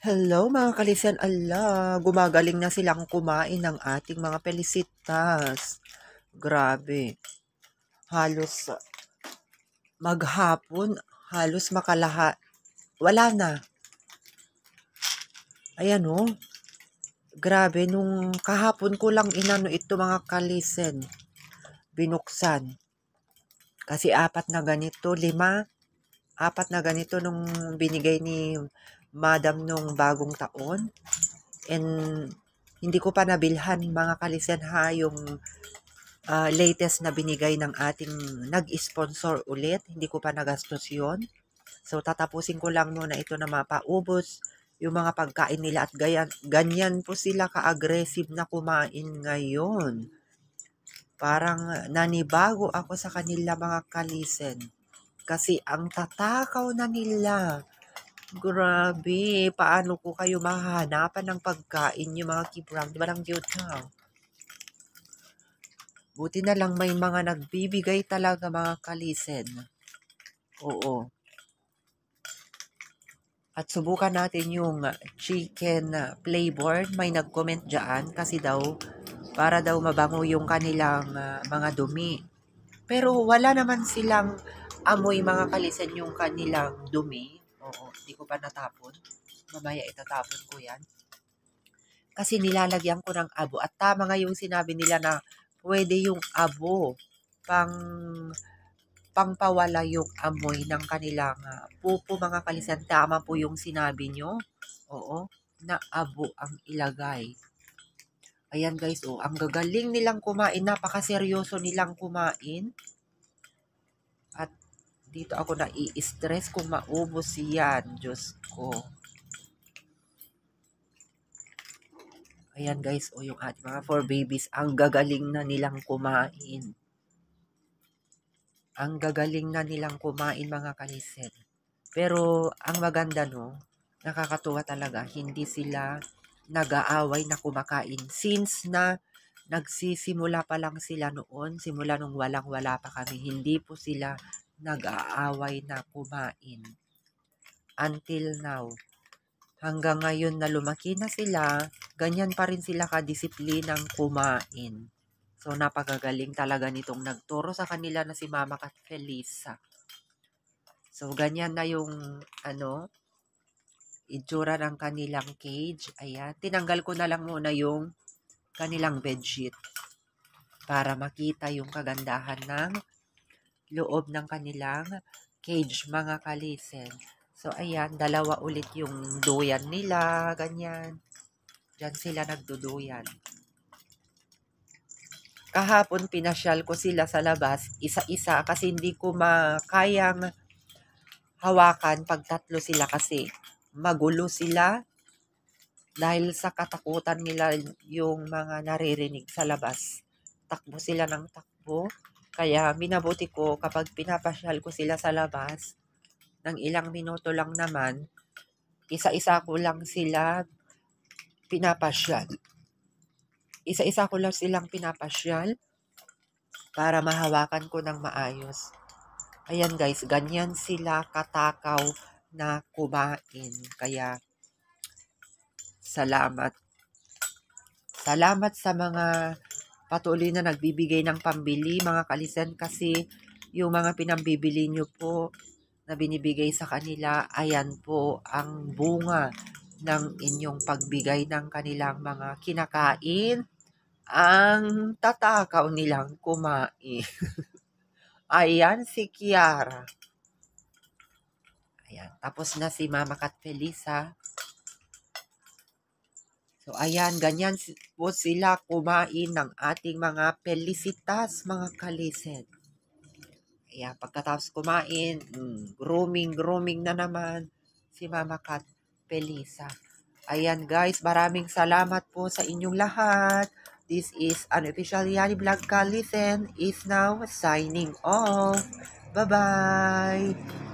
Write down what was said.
Hello mga kalisen, ala, gumagaling na silang kumain ng ating mga pelisitas. Grabe. Halos maghapon, halos makalaha. Wala na. Ayan o. Oh. Grabe, nung kahapon ko lang inano ito mga kalisen. Binuksan. Kasi apat na ganito, lima. Apat na ganito nung binigay ni madam nung bagong taon. And hindi ko pa nabilhan mga kalisen ha yung uh, latest na binigay ng ating nag-sponsor ulit. Hindi ko pa nagastos yon So tatapusin ko lang muna ito na mapaubos yung mga pagkain nila at ganyan, ganyan po sila ka-aggressive na kumain ngayon. Parang nanibago ako sa kanila mga kalisen. Kasi ang tatakaw na nila Grabe, paano ko kayo mahanapan ng pagkain yung mga kibrang? Diba lang cute ka? Buti na lang may mga nagbibigay talaga mga kalisen. Oo. At subukan natin yung chicken flavor. May nag-comment dyan kasi daw para daw mabango yung kanilang uh, mga dumi. Pero wala naman silang amoy mga kalisen yung kanilang dumi Oo, hindi ko pa natapon. Mamaya itatapon ko yan. Kasi nilalagyan ko ng abo. At tama nga yung sinabi nila na pwede yung abo pang pangpawala yung amoy ng kanilang uh, pupo mga kalisan. Tama po yung sinabi nyo. Oo, na abo ang ilagay. Ayan guys, oh, ang gagaling nilang kumain, napakaseryoso nilang kumain. At dito ako na i-stress kung maubos yan. Diyos ko. Ayan guys, o yung ating mga four babies, ang gagaling na nilang kumain. Ang gagaling na nilang kumain mga kanisen. Pero ang maganda no, nakakatuwa talaga, hindi sila nag-aaway na kumakain since na nagsisimula pa lang sila noon, simula nung walang-wala pa kami, hindi po sila nag-aaway na kumain. Until now, hanggang ngayon na lumaki na sila, ganyan pa rin sila kadisiplinang kumain. So, napagagaling talaga nitong nagturo sa kanila na si Mama Kat Felisa. So, ganyan na yung, ano, itsura ng kanilang cage. Ayan, tinanggal ko na lang muna yung kanilang bedsheet para makita yung kagandahan ng loob ng kanilang cage, mga kalisen. So, ayan, dalawa ulit yung duyan nila, ganyan. Diyan sila nagduduyan. Kahapon, pinasyal ko sila sa labas, isa-isa, kasi hindi ko makayang hawakan pag tatlo sila kasi magulo sila dahil sa katakutan nila yung mga naririnig sa labas. Takbo sila ng takbo. Kaya minabuti ko kapag pinapasyal ko sila sa labas, ng ilang minuto lang naman, isa-isa ko lang sila pinapasyal. Isa-isa ko lang silang pinapasyal para mahawakan ko ng maayos. Ayan guys, ganyan sila katakaw na kumain. Kaya, salamat. Salamat sa mga patuloy na nagbibigay ng pambili mga kalisan kasi yung mga pinambibili nyo po na binibigay sa kanila, ayan po ang bunga ng inyong pagbigay ng kanilang mga kinakain, ang tatakaw nilang kumain. ayan si Kiara. Ayan, tapos na si Mama Kat Felisa. So, ayan, ganyan po sila kumain ng ating mga felicitas, mga kalised. Kaya pagkatapos kumain, mm, grooming, grooming na naman si Mama Kat Pelisa. Ayan guys, maraming salamat po sa inyong lahat. This is Unofficial Yari Vlog Kalisen is now signing off. Bye-bye!